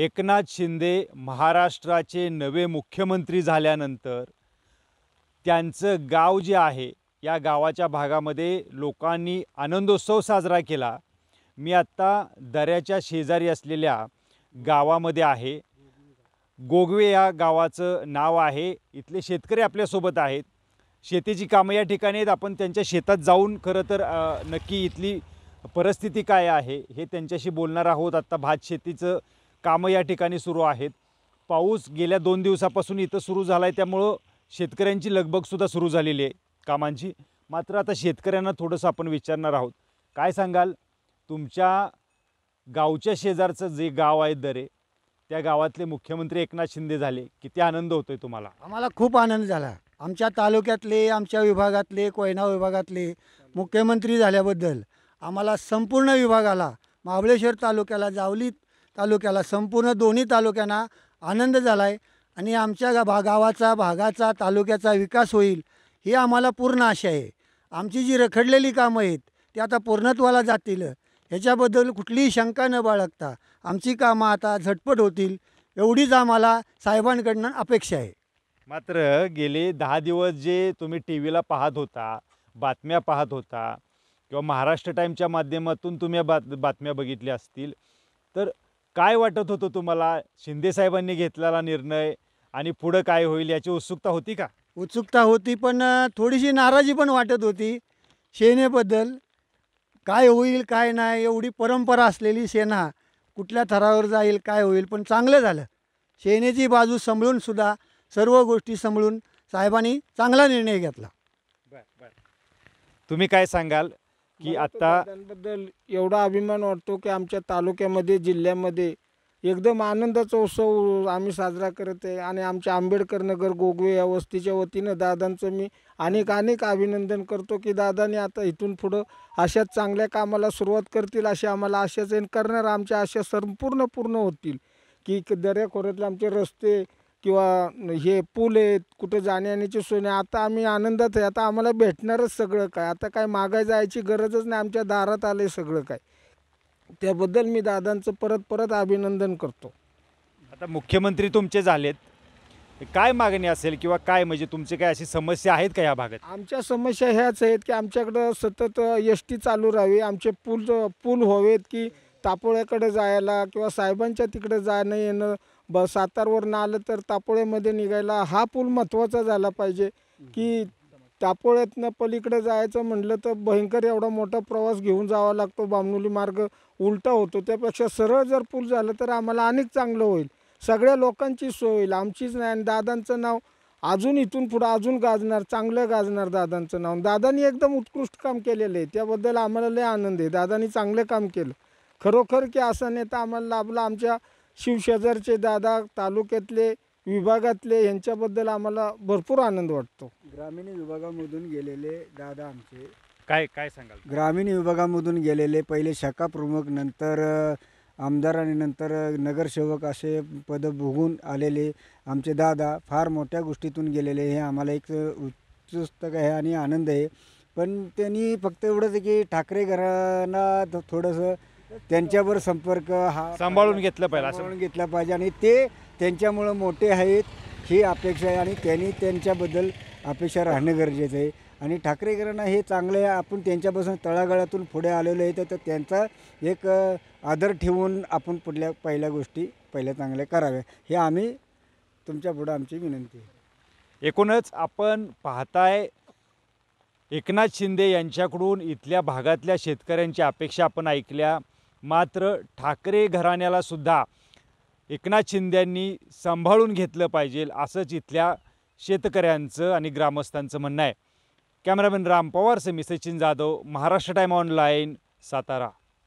एकनाथ शिंदे महाराष्ट्राचे नवे मुख्यमंत्री झाल्यानंतर त्यांचं गाव जे आहे या गावाच्या भागामध्ये लोकांनी आनंदोत्सव साजरा केला मी आत्ता दऱ्याच्या शेजारी असलेल्या गावामध्ये आहे गोगवे या गावाचं नाव आहे इथले शेतकरी आपल्यासोबत आहेत शेतीची कामं या ठिकाणी आहेत आपण त्यांच्या शेतात जाऊन खरं तर नक्की इथली परिस्थिती काय आहे हे त्यांच्याशी बोलणार आहोत आत्ता भात शेतीचं कामं या ठिकाणी सुरू आहेत पाऊस गेल्या दोन दिवसापासून इथं सुरू झाला आहे त्यामुळं शेतकऱ्यांची लगबगसुद्धा सुरू झालेली आहे कामांची मात्र आता शेतकऱ्यांना थोडंसं आपण विचारणार आहोत काय सांगाल तुमच्या गावच्या शेजारचं जे गाव आहे दरे त्या गावातले मुख्यमंत्री एकनाथ शिंदे झाले किती आनंद होतोय तुम्हाला आम्हाला खूप आनंद झाला आमच्या तालुक्यातले आमच्या विभागातले कोयना विभागातले मुख्यमंत्री झाल्याबद्दल आम्हाला संपूर्ण विभागाला महाबळेश्वर तालुक्याला जावलीत तालुक्याला संपूर्ण दोन्ही तालुक्यांना आनंद झाला आहे आणि आमच्या गा भा गावाचा भागाचा तालुक्याचा विकास होईल ही आम्हाला पूर्ण आशा आहे आमची जी रखडलेली कामं आहेत ती आता पूर्णत्वाला जातील ह्याच्याबद्दल कुठलीही शंका न बाळगता आमची कामं आता झटपट होतील एवढीच आम्हाला साहेबांकडनं अपेक्षा आहे मात्र गेले दहा दिवस जे तुम्ही टी व्हीला पाहत होता बातम्या पाहत होता किंवा महाराष्ट्र टाईमच्या माध्यमातून तुम्ही बात बातम्या बघितल्या असतील तर काय वाटत होतं तुम्हाला शिंदेसाहेबांनी घेतलेला निर्णय आणि पुढं काय होईल याची उत्सुकता होती का उत्सुकता होती पण थोडीशी नाराजी पण वाटत होती सेनेबद्दल काय होईल काय नाही एवढी परंपरा असलेली सेना कुठल्या थरावर जाईल काय होईल पण चांगलं झालं सेनेची बाजू सुद्धा सर्व गोष्टी सांभळून साहेबांनी चांगला निर्णय घेतला तुम्ही काय सांगाल की आता बद्दल एवढा अभिमान वाटतो की आमच्या तालुक्यामध्ये जिल्ह्यामध्ये एकदम आनंदाचा उत्सव आम्ही साजरा करत आहे आणि आमच्या आंबेडकर नगर गोगवे या वस्तीच्या वतीनं दादांचं मी अनेक अनेक अभिनंदन करतो की दादाने आता इथून पुढं अशाच चांगल्या कामाला सुरुवात करतील अशा आम्हाला आशाच करणार आमच्या आशा संपूर्ण पूर्ण होतील की दऱ्या आमचे रस्ते किंवा हे पूल आहेत कुठं जाण्याची सोय आता आम्ही आनंदात आहे आता आम्हाला भेटणारच सगळं काय आता काय मागाय जायची गरजच नाही आमच्या दारात आलं आहे सगळं काय त्याबद्दल मी दादांचं परत परत अभिनंदन करतो आता मुख्यमंत्री तुमचे झालेत काय मागणी असेल किंवा काय म्हणजे तुमचे काय अशी समस्या आहेत का या भागात आमच्या समस्या ह्याच आहेत की आमच्याकडं सतत एस टी चालू राहावी आमचे पूल पूल व्हावेत की तापोळ्याकडे जायला किंवा साहेबांच्या तिकडे जाणं येणं ब सातारवरून आलं तर तापोळ्यामध्ये निघायला हा पूल महत्त्वाचा झाला पाहिजे की तापोळ्यातनं पलीकडे जायचं म्हटलं तर भयंकर एवढा मोठा प्रवास घेऊन जावा लागतो बामनोली मार्ग उलटा होतो त्यापेक्षा सरळ जर पूल झालं तर आम्हाला अनेक चांगलं होईल सगळ्या लोकांची सोय होईल आमचीच नाही आणि दादांचं नाव अजून इथून पुढं अजून गाजणार चांगलं गाजणार दादांचं नाव दादांनी एकदम उत्कृष्ट काम केलेलं आहे त्याबद्दल आम्हाला लय आनंद आहे दादांनी चांगलं काम केलं खरोखर की असा नेता आम्हाला लाभला आमच्या शिवशेजारचे दादा तालुक्यातले विभागातले यांच्याबद्दल आम्हाला भरपूर आनंद वाटतो ग्रामीण विभागामधून गेलेले दादा आमचे काय काय सांगाल ग्रामीण विभागामधून गेलेले पहिले शाखा प्रमुख नंतर आमदार आणि नंतर नगरसेवक असे पद भोगून आलेले आमचे दादा फार मोठ्या गोष्टीतून गेलेले हे आम्हाला एक उत्सुस्तक आहे आणि आनंद आहे पण त्यांनी फक्त एवढंच की ठाकरे घरांना थोडंसं त्यांच्यावर संपर्क हा सांभाळून घेतलं पाहिजे असं सांभाळून घेतला पाहिजे आणि ते त्यांच्यामुळं मोठे आहेत ही अपेक्षा आहे आणि त्यांनी त्यांच्याबद्दल अपेक्षा राहणं गरजेचं आहे आणि ठाकरेकरांना हे चांगले आहे आपण त्यांच्यापासून तळागाळातून पुढे आलेलो आहे तर त्यांचा एक आदर ठेवून आपण पुढल्या पहिल्या गोष्टी पहिल्या चांगल्या कराव्या हे आम्ही तुमच्या पुढं आमची विनंती आहे एकूणच आपण पाहताय एकनाथ शिंदे यांच्याकडून इथल्या भागातल्या शेतकऱ्यांची अपेक्षा आपण ऐकल्या मात्र ठाकरे घराण्यालासुद्धा एकनाथ शिंद्यांनी सांभाळून घेतलं पाहिजे असंच इथल्या शेतकऱ्यांचं आणि ग्रामस्थांचं म्हणणं आहे कॅमेरामॅन राम से मी सचिन जाधव महाराष्ट्र टाईम ऑनलाईन सातारा